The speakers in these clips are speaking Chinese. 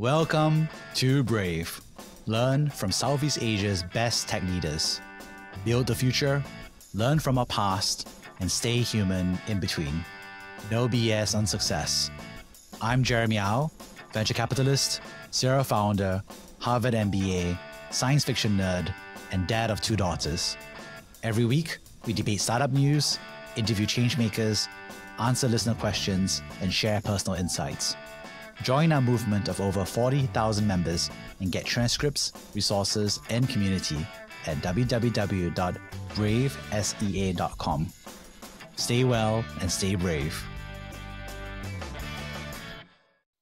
Welcome to Brave. Learn from Southeast Asia's best tech leaders. Build the future, learn from our past, and stay human in between. No BS on success. I'm Jeremy Au, venture capitalist, serial founder, Harvard MBA, science fiction nerd, and dad of two daughters. Every week, we debate startup news, interview changemakers, answer listener questions, and share personal insights. Join our movement of over 40,000 members and get transcripts, resources, and community at www.bravesea.com. Stay well and stay brave.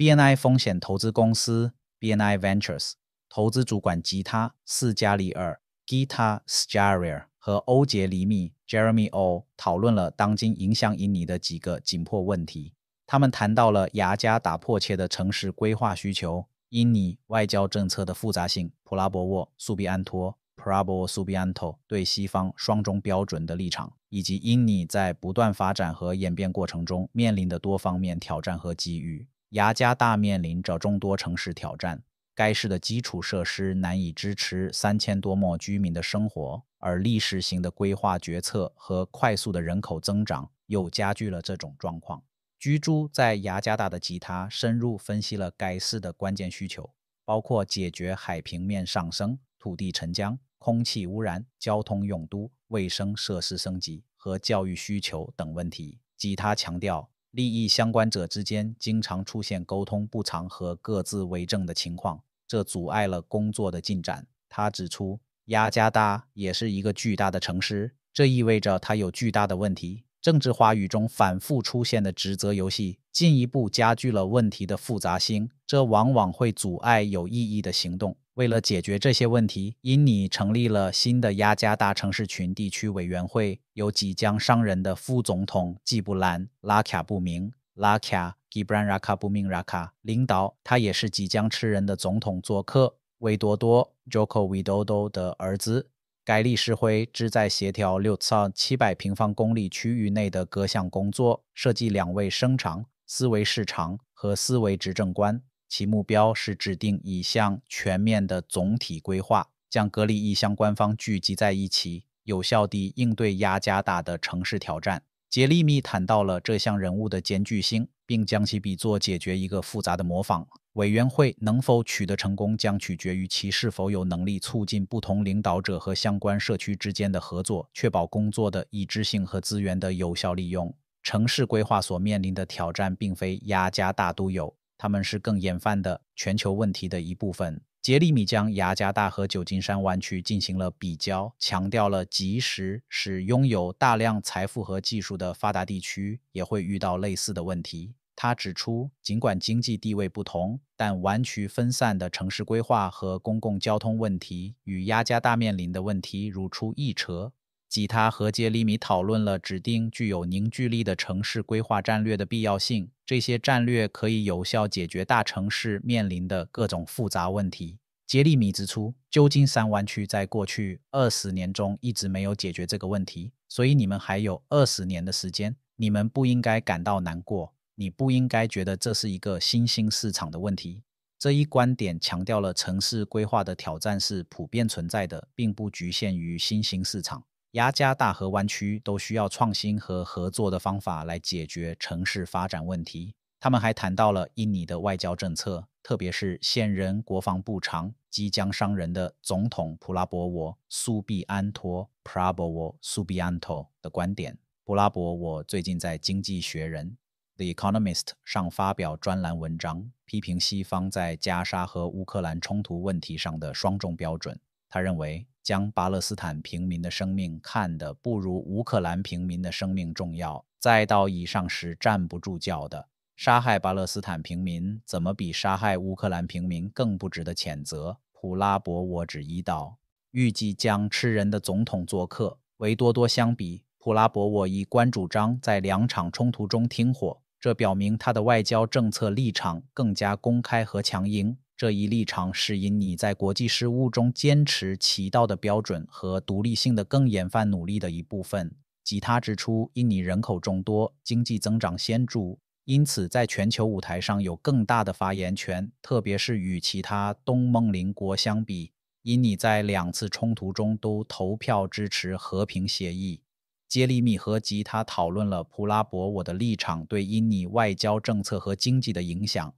BNI 风险投资公司 BNI Ventures 投资主管吉他斯加里尔 Gita Scaria 和欧杰黎密 Jeremy O 讨论了当今影响印尼的几个紧迫问题。他们谈到了雅加达迫切的城市规划需求、印尼外交政策的复杂性、普拉博沃·苏比安托 p r a b o 比安 Subianto） 对西方双中标准的立场，以及印尼在不断发展和演变过程中面临的多方面挑战和机遇。雅加达面临着众多城市挑战，该市的基础设施难以支持三千多万居民的生活，而历史型的规划决策和快速的人口增长又加剧了这种状况。居住在雅加达的吉他深入分析了该市的关键需求，包括解决海平面上升、土地沉降、空气污染、交通拥堵、卫生设施升级和教育需求等问题。吉他强调，利益相关者之间经常出现沟通不畅和各自为政的情况，这阻碍了工作的进展。他指出，雅加达也是一个巨大的城市，这意味着它有巨大的问题。政治话语中反复出现的指责游戏，进一步加剧了问题的复杂性，这往往会阻碍有意义的行动。为了解决这些问题，因你成立了新的亚加大城市群地区委员会，由即将上任的副总统季布兰·拉卡布明·拉卡·吉布兰·拉卡布明·拉卡领导。他也是即将吃人的总统做客。维多多 ·Joko Widodo） 的儿子。该理事会旨在协调六七百平方公里区域内的各项工作，设计两位生长、思维市长和思维执政官。其目标是指定一项全面的总体规划，将格里意向官方聚集在一起，有效地应对压加大的城市挑战。杰利米谈到了这项人物的艰巨性，并将其比作解决一个复杂的模仿委员会能否取得成功，将取决于其是否有能力促进不同领导者和相关社区之间的合作，确保工作的一致性和资源的有效利用。城市规划所面临的挑战并非压加大都有，他们是更严泛的全球问题的一部分。杰里米将雅加大和旧金山湾区进行了比较，强调了即使是拥有大量财富和技术的发达地区，也会遇到类似的问题。他指出，尽管经济地位不同，但湾区分散的城市规划和公共交通问题与雅加大面临的问题如出一辙。吉他和杰里米讨论了指定具有凝聚力的城市规划战略的必要性，这些战略可以有效解决大城市面临的各种复杂问题。杰里米指出，旧金山湾区在过去二十年中一直没有解决这个问题，所以你们还有二十年的时间，你们不应该感到难过，你不应该觉得这是一个新兴市场的问题。这一观点强调了城市规划的挑战是普遍存在的，并不局限于新兴市场。雅加大和湾区都需要创新和合作的方法来解决城市发展问题。他们还谈到了印尼的外交政策，特别是现任国防部长即将上任的总统普拉博沃·苏比安托 （Prabowo Subianto） 的观点。普拉博沃最近在《经济学人》（The Economist） 上发表专栏文章，批评西方在加沙和乌克兰冲突问题上的双重标准。他认为，将巴勒斯坦平民的生命看得不如乌克兰平民的生命重要，再到以上是站不住脚的。杀害巴勒斯坦平民怎么比杀害乌克兰平民更不值得谴责？普拉博沃指一道，预计将吃人的总统做客。维多多相比，普拉博沃一贯主张在两场冲突中停火，这表明他的外交政策立场更加公开和强硬。这一立场是因你在国际事务中坚持其道的标准和独立性的更严泛努力的一部分。吉他指出，印尼人口众多，经济增长显著，因此在全球舞台上有更大的发言权，特别是与其他东盟邻国相比。因你在两次冲突中都投票支持和平协议。杰里米和吉他讨论了普拉博我的立场对印尼外交政策和经济的影响。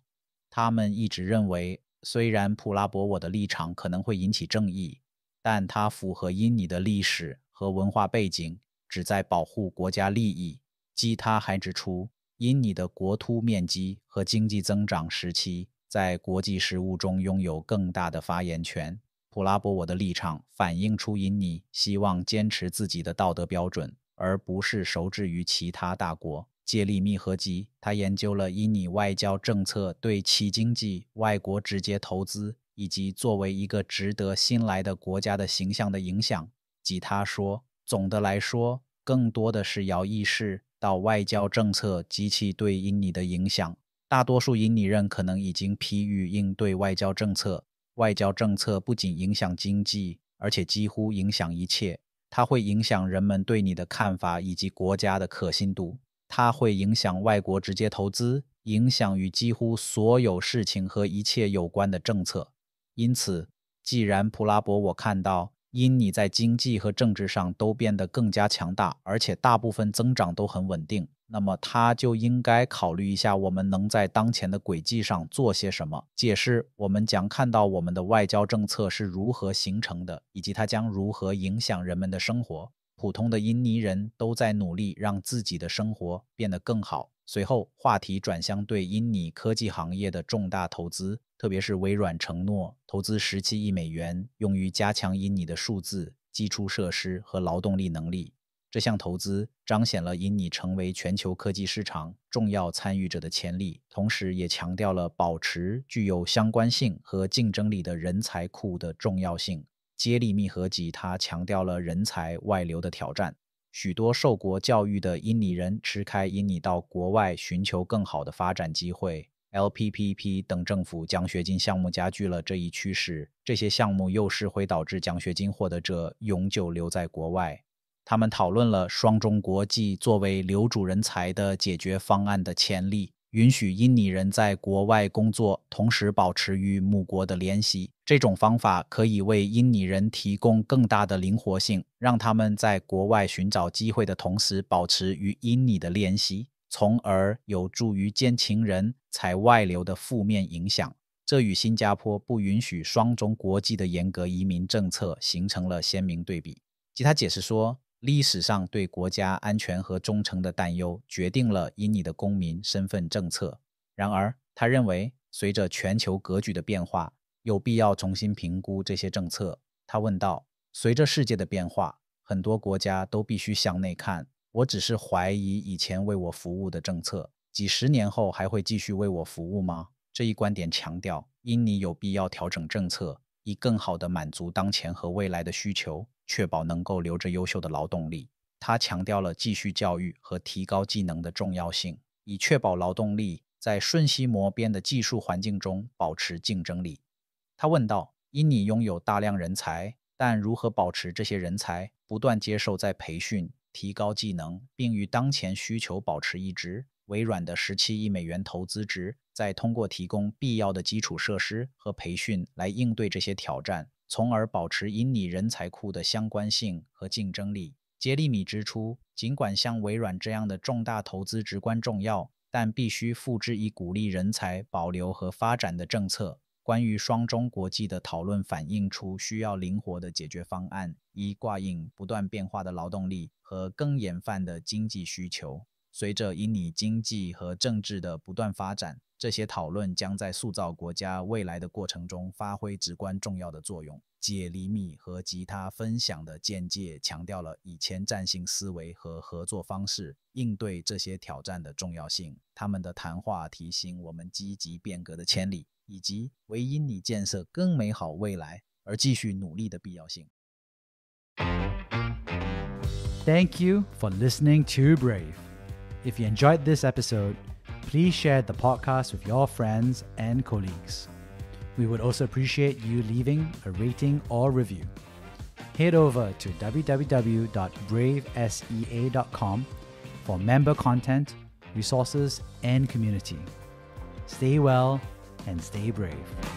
他们一直认为。虽然普拉博我的立场可能会引起争议，但它符合因尼的历史和文化背景，旨在保护国家利益。基他还指出，因尼的国土面积和经济增长时期在国际事务中拥有更大的发言权。普拉博我的立场反映出因尼希望坚持自己的道德标准，而不是受制于其他大国。杰力密合集》，他研究了因你外交政策对其经济、外国直接投资以及作为一个值得信赖的国家的形象的影响。即他说，总的来说，更多的是摇意识到外交政策及其对英你的影响。大多数因你人可能已经疲于应对外交政策。外交政策不仅影响经济，而且几乎影响一切。它会影响人们对你的看法以及国家的可信度。它会影响外国直接投资，影响与几乎所有事情和一切有关的政策。因此，既然普拉博，我看到因你在经济和政治上都变得更加强大，而且大部分增长都很稳定，那么他就应该考虑一下我们能在当前的轨迹上做些什么。届时，我们将看到我们的外交政策是如何形成的，以及它将如何影响人们的生活。普通的印尼人都在努力让自己的生活变得更好。随后，话题转向对印尼科技行业的重大投资，特别是微软承诺投资17亿美元，用于加强印尼的数字基础设施和劳动力能力。这项投资彰显了印尼成为全球科技市场重要参与者的潜力，同时也强调了保持具有相关性和竞争力的人才库的重要性。接力密合集，他强调了人才外流的挑战。许多受过教育的印尼人吃开印尼到国外寻求更好的发展机会。LPPP 等政府奖学金项目加剧了这一趋势。这些项目又是会导致奖学金获得者永久留在国外。他们讨论了双中国际作为留住人才的解决方案的潜力。允许印尼人在国外工作，同时保持与母国的联系，这种方法可以为印尼人提供更大的灵活性，让他们在国外寻找机会的同时保持与印尼的联系，从而有助于减轻人才外流的负面影响。这与新加坡不允许双中国籍的严格移民政策形成了鲜明对比。吉他解释说。历史上对国家安全和忠诚的担忧决定了因你的公民身份政策。然而，他认为随着全球格局的变化，有必要重新评估这些政策。他问道：“随着世界的变化，很多国家都必须向内看。我只是怀疑以前为我服务的政策，几十年后还会继续为我服务吗？”这一观点强调，因你有必要调整政策，以更好地满足当前和未来的需求。确保能够留着优秀的劳动力，他强调了继续教育和提高技能的重要性，以确保劳动力在瞬息磨变的技术环境中保持竞争力。他问道：“因你拥有大量人才，但如何保持这些人才不断接受再培训、提高技能，并与当前需求保持一致？”微软的十七亿美元投资值在通过提供必要的基础设施和培训来应对这些挑战。从而保持引你人才库的相关性和竞争力。杰利米指出，尽管像微软这样的重大投资至关重要，但必须复之以鼓励人才保留和发展的政策。关于双中国际的讨论反映出需要灵活的解决方案，以挂应不断变化的劳动力和更严泛的经济需求。随着因尼经济和政治的不断发展，这些讨论将在塑造国家未来的过程中发挥至关重要的作用。解厘米和吉他分享的见解强调了以前瞻性思维和合作方式应对这些挑战的重要性。他们的谈话提醒我们积极变革的千里，以及为因你建设更美好未来而继续努力的必要性。Thank you for listening to Brave. If you enjoyed this episode, please share the podcast with your friends and colleagues. We would also appreciate you leaving a rating or review. Head over to www.bravesea.com for member content, resources, and community. Stay well and stay brave.